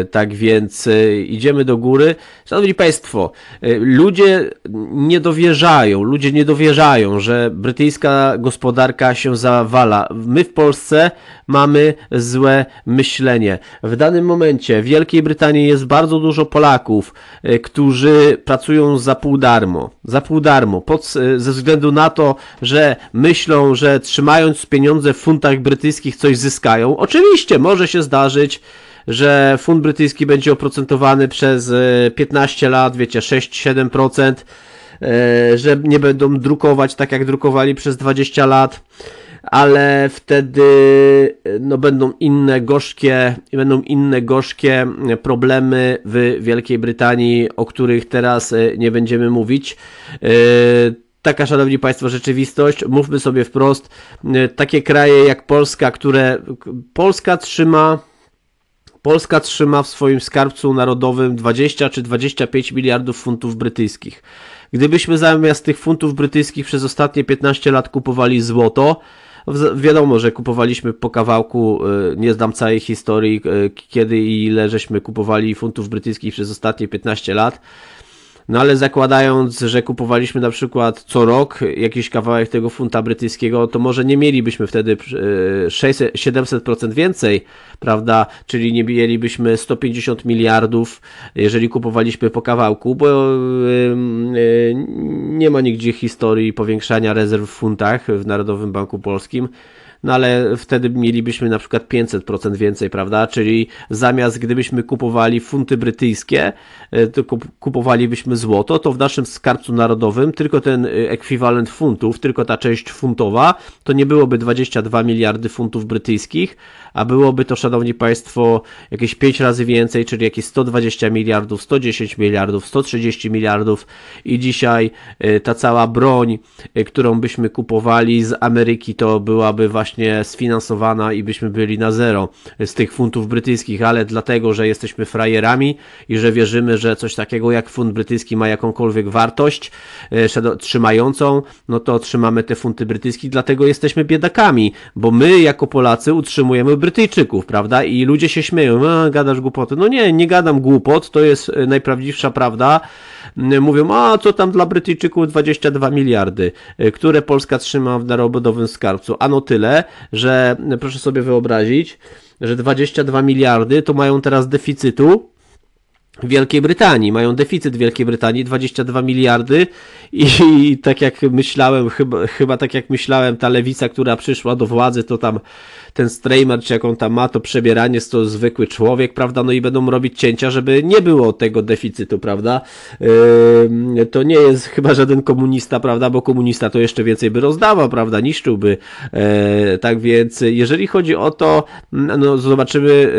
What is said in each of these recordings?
E, tak więc e, idziemy do góry. Szanowni Państwo, e, ludzie nie dowierzają, ludzie nie dowierzają, że brytyjska gospodarka się zawala. My w Polsce mamy złe myślenie. W danym momencie w Wielkiej Brytanii jest bardzo dużo Polaków, którzy pracują za pół darmo. Za pół darmo, pod, ze względu na to, że myślą, że trzymając pieniądze w funtach brytyjskich coś zyskają. Oczywiście może się zdarzyć, że fund brytyjski będzie oprocentowany przez 15 e, lat, wiecie, 6-7%, e, że nie będą drukować tak jak drukowali przez 20 lat, ale wtedy e, no, będą inne gorzkie będą inne gorzkie problemy w Wielkiej Brytanii, o których teraz nie będziemy mówić taka, szanowni państwo, rzeczywistość. Mówmy sobie wprost, takie kraje jak Polska, które Polska trzyma Polska trzyma w swoim skarbcu narodowym 20 czy 25 miliardów funtów brytyjskich. Gdybyśmy zamiast tych funtów brytyjskich przez ostatnie 15 lat kupowali złoto, wiadomo, że kupowaliśmy po kawałku, y, nie znam całej historii, y, kiedy i ile żeśmy kupowali funtów brytyjskich przez ostatnie 15 lat no ale zakładając, że kupowaliśmy na przykład co rok jakiś kawałek tego funta brytyjskiego, to może nie mielibyśmy wtedy 600, 700% e, więcej, prawda? Czyli nie mielibyśmy 150 miliardów, jeżeli kupowaliśmy po kawałku, bo e, e, nie ma nigdzie historii powiększania rezerw w funtach w Narodowym Banku Polskim no ale wtedy mielibyśmy na przykład 500% więcej, prawda? Czyli zamiast gdybyśmy kupowali funty brytyjskie, e, to kupowalibyśmy złoto, to w naszym skarbcu narodowym tylko ten e, ekwiwalent funtów, tylko ta część funtowa, to nie byłoby 22 miliardy funtów brytyjskich, a byłoby to, szanowni państwo, jakieś 5 razy więcej, czyli jakieś 120 miliardów, 110 miliardów, 130 miliardów i dzisiaj e, ta cała broń, którą byśmy kupowali z Ameryki, to byłaby właśnie właśnie sfinansowana i byśmy byli na zero z tych funtów brytyjskich, ale dlatego, że jesteśmy frajerami i że wierzymy, że coś takiego jak funt brytyjski ma jakąkolwiek wartość e, trzymającą, no to trzymamy te funty brytyjskie, dlatego jesteśmy biedakami, bo my jako Polacy utrzymujemy Brytyjczyków, prawda? I ludzie się śmieją, a, gadasz głupoty. No nie, nie gadam głupot, to jest e, najprawdziwsza prawda. Mówią, a co tam dla Brytyjczyków 22 miliardy, e, które Polska trzyma w narodowym skarbcu. Ano tyle, że proszę sobie wyobrazić, że 22 miliardy to mają teraz deficytu Wielkiej Brytanii. Mają deficyt Wielkiej Brytanii 22 miliardy i, i tak jak myślałem, chyba, chyba tak jak myślałem, ta lewica, która przyszła do władzy, to tam ten Strayman, czy jaką tam ma, to przebieranie to zwykły człowiek, prawda, no i będą robić cięcia, żeby nie było tego deficytu, prawda, yy, to nie jest chyba żaden komunista, prawda, bo komunista to jeszcze więcej by rozdawał, prawda, niszczyłby, yy, tak więc jeżeli chodzi o to, no zobaczymy,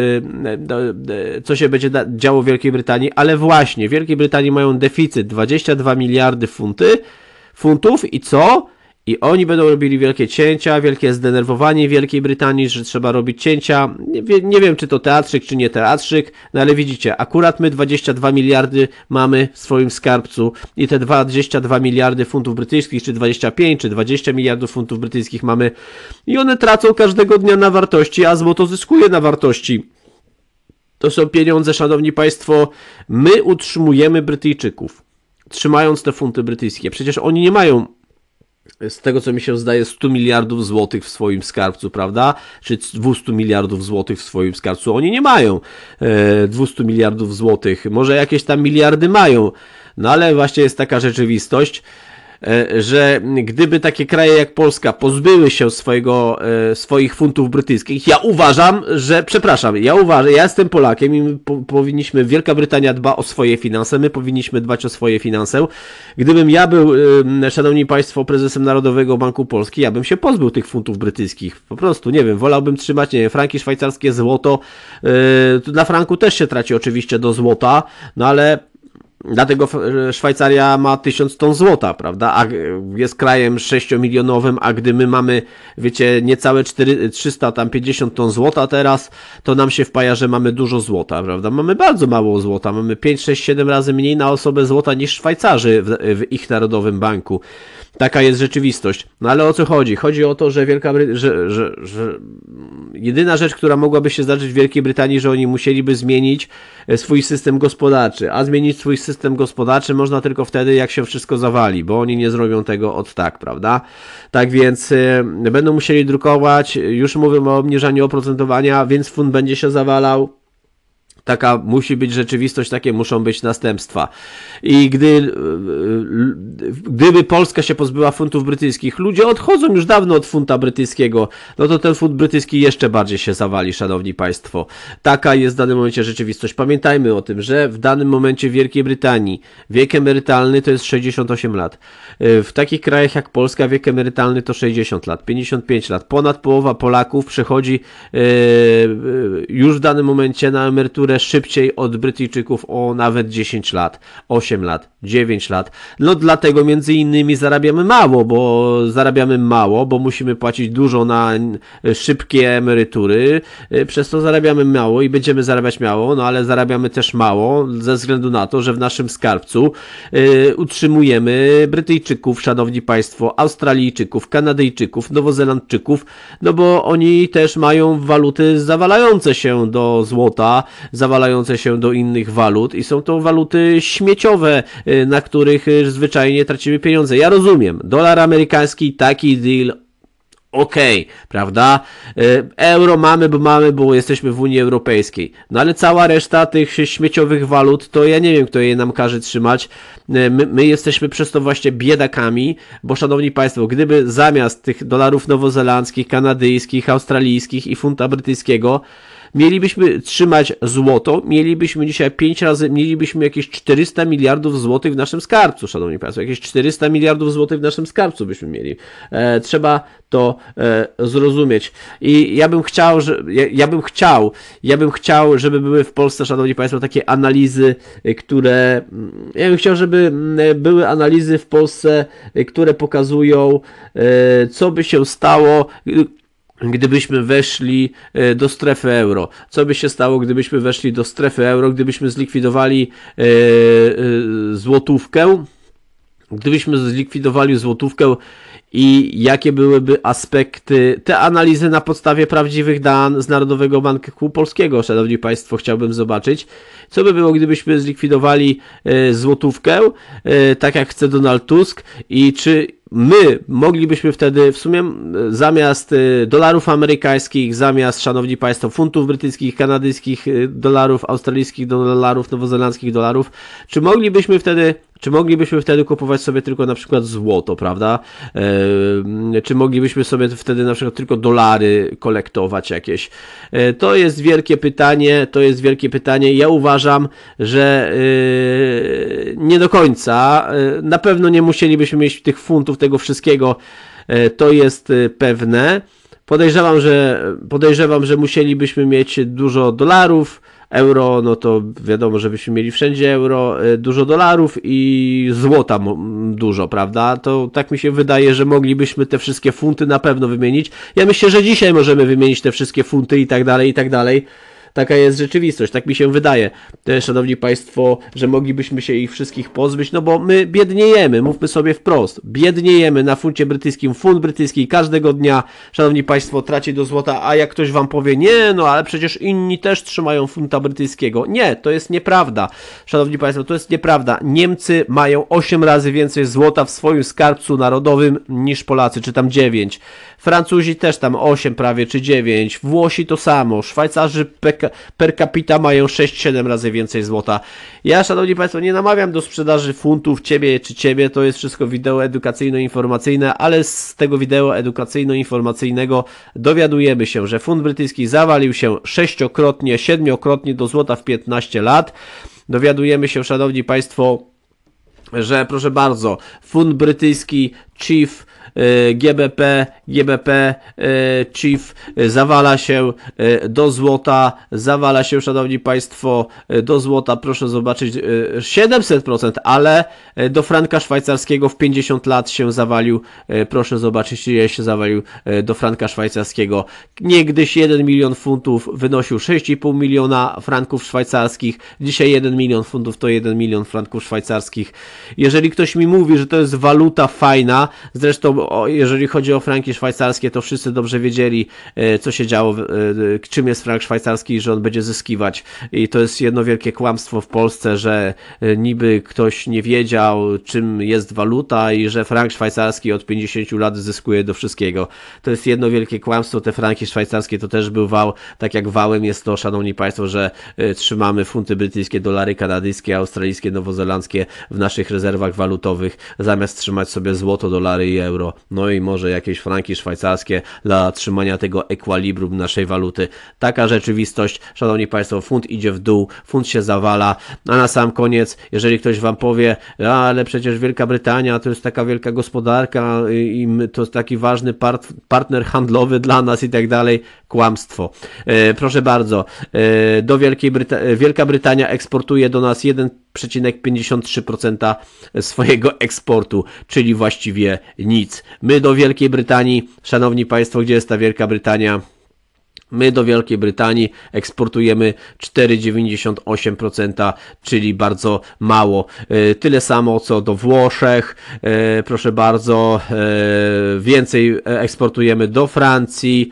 yy, co się będzie działo w Wielkiej Brytanii, ale właśnie, w Wielkiej Brytanii mają deficyt 22 miliardy funty, funtów i co? I oni będą robili wielkie cięcia, wielkie zdenerwowanie Wielkiej Brytanii, że trzeba robić cięcia. Nie, nie wiem, czy to teatrzyk, czy nie teatrzyk, no ale widzicie, akurat my 22 miliardy mamy w swoim skarbcu i te 22 miliardy funtów brytyjskich, czy 25, czy 20 miliardów funtów brytyjskich mamy i one tracą każdego dnia na wartości, a złoto zyskuje na wartości. To są pieniądze, szanowni państwo. My utrzymujemy Brytyjczyków, trzymając te funty brytyjskie. Przecież oni nie mają z tego co mi się zdaje 100 miliardów złotych w swoim skarbcu, prawda? Czy 200 miliardów złotych w swoim skarbcu. Oni nie mają 200 e, miliardów złotych, może jakieś tam miliardy mają, no ale właśnie jest taka rzeczywistość. E, że gdyby takie kraje jak Polska pozbyły się swojego, e, swoich funtów brytyjskich, ja uważam, że, przepraszam, ja uważam, ja jestem Polakiem i my po, powinniśmy, Wielka Brytania dba o swoje finanse, my powinniśmy dbać o swoje finanse. Gdybym ja był, e, szanowni państwo, prezesem Narodowego Banku Polski, ja bym się pozbył tych funtów brytyjskich. Po prostu, nie wiem, wolałbym trzymać, nie wiem, franki szwajcarskie, złoto. Dla franku też się traci oczywiście do złota, no ale Dlatego Szwajcaria ma 1000 ton złota, prawda? A jest krajem 6-milionowym, a gdy my mamy, wiecie, niecałe 4, 300, tam 50 ton złota teraz, to nam się wpaja, że mamy dużo złota, prawda? Mamy bardzo mało złota, mamy 5, 6, 7 razy mniej na osobę złota niż Szwajcarzy w, w ich Narodowym Banku taka jest rzeczywistość. No ale o co chodzi? Chodzi o to, że Wielka Brytania, że, że, że, jedyna rzecz, która mogłaby się zdarzyć w Wielkiej Brytanii, że oni musieliby zmienić e, swój system gospodarczy, a zmienić swój system gospodarczy można tylko wtedy, jak się wszystko zawali, bo oni nie zrobią tego od tak, prawda? Tak więc y, będą musieli drukować, już mówię o obniżaniu oprocentowania, więc fund będzie się zawalał, taka musi być rzeczywistość, takie muszą być następstwa. I gdy, e, e, gdyby Polska się pozbyła funtów brytyjskich, ludzie odchodzą już dawno od funta brytyjskiego, no to ten funt brytyjski jeszcze bardziej się zawali, szanowni państwo. Taka jest w danym momencie rzeczywistość. Pamiętajmy o tym, że w danym momencie w Wielkiej Brytanii wiek emerytalny to jest 68 lat. E, w takich krajach jak Polska wiek emerytalny to 60 lat, 55 lat. Ponad połowa Polaków przechodzi już w danym momencie na emeryturę szybciej od Brytyjczyków o nawet 10 lat, 8 lat, 9 lat. No dlatego między innymi zarabiamy mało, bo zarabiamy mało, bo musimy płacić dużo na szybkie emerytury, y, przez to zarabiamy mało i będziemy zarabiać mało, no ale zarabiamy też mało ze względu na to, że w naszym skarbcu yy, utrzymujemy Brytyjczyków, szanowni państwo, Australijczyków, Kanadyjczyków, Nowozelandczyków, no bo oni też mają waluty zawalające się do złota, zawalające się do innych walut i są to waluty śmieciowe, y, na których y, zwyczajnie tracimy pieniądze. Ja rozumiem, dolar amerykański, taki deal, okej, okay, prawda? Y, euro mamy, bo mamy, bo jesteśmy w Unii Europejskiej. No ale cała reszta tych śmieciowych walut, to ja nie wiem, kto je nam każe trzymać. My, my jesteśmy przez to właśnie biedakami, bo szanowni państwo, gdyby zamiast tych dolarów nowozelandzkich, kanadyjskich, australijskich i funta brytyjskiego mielibyśmy trzymać złoto, mielibyśmy dzisiaj 5 razy, mielibyśmy jakieś 400 miliardów złotych w naszym skarbcu, szanowni państwo, jakieś 400 miliardów złotych w naszym skarbcu byśmy mieli. E, trzeba to e, zrozumieć. I ja bym chciał, że, ja, ja, bym chciał, ja bym chciał, żeby były w Polsce, szanowni państwo, takie analizy, które, mm, ja bym chciał, żeby mm, były analizy w Polsce, które pokazują, e, co by się stało, gdybyśmy weszli e, do strefy euro. Co by się stało, gdybyśmy weszli do strefy euro, gdybyśmy zlikwidowali e, e, złotówkę? Gdybyśmy zlikwidowali złotówkę i jakie byłyby aspekty, te analizy na podstawie prawdziwych danych z Narodowego Banku Polskiego, szanowni państwo, chciałbym zobaczyć. Co by było, gdybyśmy zlikwidowali złotówkę, tak jak chce Donald Tusk i czy my moglibyśmy wtedy w sumie zamiast y, dolarów amerykańskich, zamiast, szanowni państwo, funtów brytyjskich, kanadyjskich y, dolarów, australijskich dolarów, nowozelandzkich dolarów, czy moglibyśmy wtedy czy moglibyśmy wtedy kupować sobie tylko na przykład złoto, prawda? E, czy moglibyśmy sobie wtedy na przykład tylko dolary kolektować jakieś? E, to jest wielkie pytanie, to jest wielkie pytanie. Ja uważam, że e, nie do końca. Na pewno nie musielibyśmy mieć tych funtów, tego wszystkiego. To jest pewne. Podejrzewam, że podejrzewam, że musielibyśmy mieć dużo dolarów, euro, no to wiadomo, żebyśmy mieli wszędzie euro, y, dużo dolarów i złota dużo, prawda? To tak mi się wydaje, że moglibyśmy te wszystkie funty na pewno wymienić. Ja myślę, że dzisiaj możemy wymienić te wszystkie funty i tak dalej, i tak dalej taka jest rzeczywistość, tak mi się wydaje, szanowni państwo, że moglibyśmy się ich wszystkich pozbyć, no bo my biedniejemy, mówmy sobie wprost, biedniejemy na funcie brytyjskim, funt brytyjski każdego dnia, szanowni państwo, traci do złota, a jak ktoś wam powie, nie, no ale przecież inni też trzymają funta brytyjskiego. Nie, to jest nieprawda, szanowni państwo, to jest nieprawda. Niemcy mają 8 razy więcej złota w swoim skarbcu narodowym niż Polacy, czy tam 9. Francuzi też tam 8 prawie, czy 9. Włosi to samo, Szwajcarzy PK per capita mają 6-7 razy więcej złota. Ja, szanowni Państwo, nie namawiam do sprzedaży funtów ciebie czy ciebie, to jest wszystko wideo edukacyjno-informacyjne, ale z tego wideo edukacyjno-informacyjnego dowiadujemy się, że funt brytyjski zawalił się sześciokrotnie, siedmiokrotnie do złota w 15 lat. Dowiadujemy się, szanowni Państwo, że proszę bardzo, fund brytyjski Chief, e, GBP, GBP, e, Chief e, zawala się do złota, zawala się, szanowni państwo, do złota, proszę zobaczyć, 700%, ale do franka szwajcarskiego w 50 lat się zawalił, proszę zobaczyć, ile się zawalił do franka szwajcarskiego. Niegdyś 1 milion funtów wynosił 6,5 miliona franków szwajcarskich, dzisiaj 1 milion funtów to 1 milion franków szwajcarskich. Jeżeli ktoś mi mówi, że to jest waluta fajna, Zresztą, jeżeli chodzi o franki szwajcarskie, to wszyscy dobrze wiedzieli, e, co się działo, e, czym jest frank szwajcarski i że on będzie zyskiwać. I to jest jedno wielkie kłamstwo w Polsce, że e, niby ktoś nie wiedział, czym jest waluta i że frank szwajcarski od 50 lat zyskuje do wszystkiego. To jest jedno wielkie kłamstwo. Te franki szwajcarskie to też był wał, tak jak wałem jest to, szanowni państwo, że trzymamy funty brytyjskie, dolary kanadyjskie, australijskie, nowozelandzkie w naszych rezerwach walutowych, zamiast trzymać sobie złoto dolary i euro, no i może jakieś franki szwajcarskie dla trzymania tego ekwilibrum naszej waluty. Taka rzeczywistość, szanowni państwo, funt idzie w dół, funt się zawala, a na sam koniec, jeżeli ktoś wam powie, ale przecież Wielka Brytania to jest taka wielka gospodarka i to jest taki ważny part, partner handlowy dla nas i tak dalej, kłamstwo. E, proszę bardzo, e, do Wielkiej Bryta Wielka Brytania eksportuje do nas 1,53% swojego eksportu, czyli właściwie właściwie nic. My do Wielkiej Brytanii, szanowni państwo, gdzie jest ta Wielka Brytania? My do Wielkiej Brytanii eksportujemy 4,98%, czyli bardzo mało. E, tyle samo co do Włoszech, e, proszę bardzo, e, więcej eksportujemy do Francji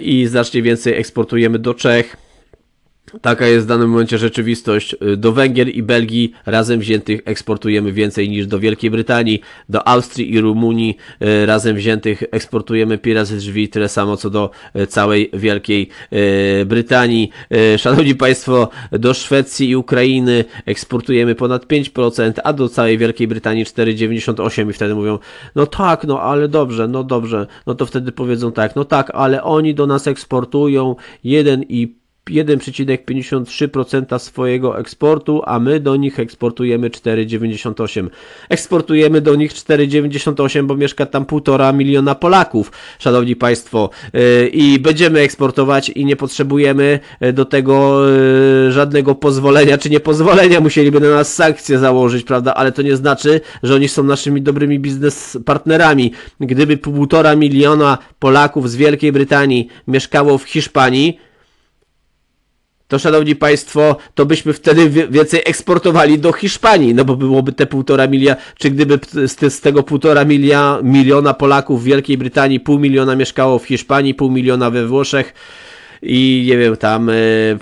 i znacznie więcej eksportujemy do Czech Taka jest w danym momencie rzeczywistość. Y, do Węgier i Belgii razem wziętych eksportujemy więcej niż do Wielkiej Brytanii, do Austrii i Rumunii y, razem wziętych eksportujemy pira drzwi, tyle samo co do y, całej Wielkiej Brytanii. Szanowni Państwo, do Szwecji i Ukrainy eksportujemy ponad 5%, a do całej Wielkiej Brytanii 4,98% i wtedy mówią, no tak, no ale dobrze, no dobrze, no to wtedy powiedzą tak, no tak, ale oni do nas eksportują 1,5 1,53% swojego eksportu, a my do nich eksportujemy 4,98. Eksportujemy do nich 4,98, bo mieszka tam półtora miliona Polaków, szanowni państwo, y, i będziemy eksportować i nie potrzebujemy y, do tego y, żadnego pozwolenia, czy nie pozwolenia, musieliby na nas sankcje założyć, prawda, ale to nie znaczy, że oni są naszymi dobrymi biznes partnerami. Gdyby półtora miliona Polaków z Wielkiej Brytanii mieszkało w Hiszpanii, to szanowni państwo, to byśmy wtedy więcej eksportowali do Hiszpanii, no bo byłoby te półtora milja, czy gdyby z, tego półtora miliona Polaków w Wielkiej Brytanii pół miliona mieszkało w Hiszpanii, pół miliona we Włoszech, i nie wiem, tam e,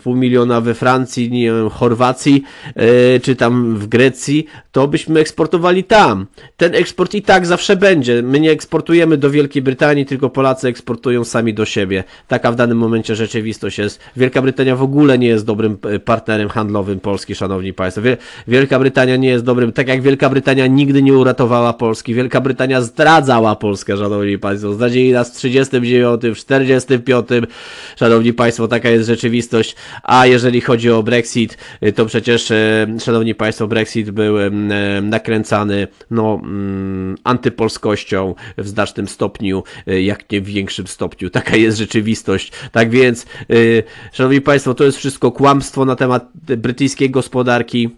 pół miliona we Francji, nie wiem, Chorwacji, e, czy tam w Grecji, to byśmy eksportowali tam. Ten eksport i tak zawsze będzie. My nie eksportujemy do Wielkiej Brytanii, tylko Polacy eksportują sami do siebie. Taka w danym momencie rzeczywistość jest. Wielka Brytania w ogóle nie jest dobrym e, partnerem handlowym Polski, szanowni państwo. Wielka Brytania nie jest dobrym, tak jak Wielka Brytania nigdy nie uratowała Polski. Wielka Brytania zdradzała Polskę, szanowni państwo. Zdradzili nas w 39, w 45, szanowni Szanowni Państwo, taka jest rzeczywistość. A jeżeli chodzi o Brexit, y, to przecież, y, Szanowni Państwo, Brexit był nakręcany no, mm, antypolskością w znacznym stopniu, y, jak nie w większym stopniu. Taka jest rzeczywistość. Tak więc, Szanowni Państwo, to jest wszystko kłamstwo na temat brytyjskiej gospodarki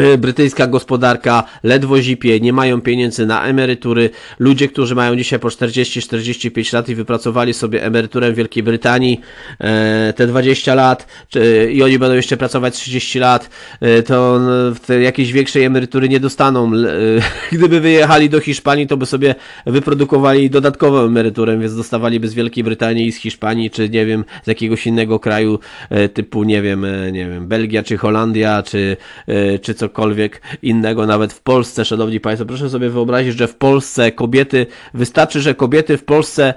Y, brytyjska gospodarka ledwo zipie, nie mają pieniędzy na emerytury. Ludzie, którzy mają dzisiaj po 40-45 lat i wypracowali sobie emeryturę w Wielkiej Brytanii y, te 20 lat i oni będą jeszcze pracować 30 lat, y, to jakiejś większej emerytury nie dostaną. Gdyby wyjechali do Hiszpanii, to by sobie wyprodukowali dodatkową emeryturę, więc dostawaliby z Wielkiej Brytanii, z Hiszpanii, czy nie wiem, z jakiegoś innego kraju typu, nie wiem, nie wiem, Belgia, czy Holandia, czy, czy coś cokolwiek innego, nawet w Polsce, szanowni państwo. Proszę sobie wyobrazić, że w Polsce kobiety, wystarczy, że kobiety w Polsce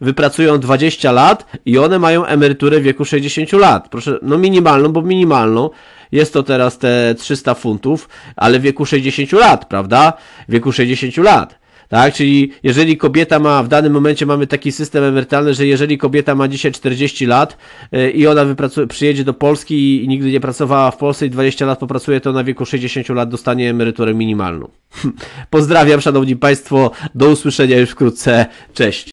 wypracują 20 lat i one mają emeryturę w wieku 60 lat. Proszę, no minimalną, bo minimalną. Jest to teraz te 300 funtów, ale w wieku 60 lat, prawda? W wieku 60 lat. Tak? Czyli jeżeli kobieta ma, w danym momencie mamy taki system emerytalny, że jeżeli kobieta ma dzisiaj 40 lat y, i ona przyjedzie do Polski i nigdy nie pracowała w Polsce i 20 lat popracuje, to na wieku 60 lat dostanie emeryturę minimalną. Pozdrawiam, szanowni państwo, do usłyszenia już wkrótce. Cześć.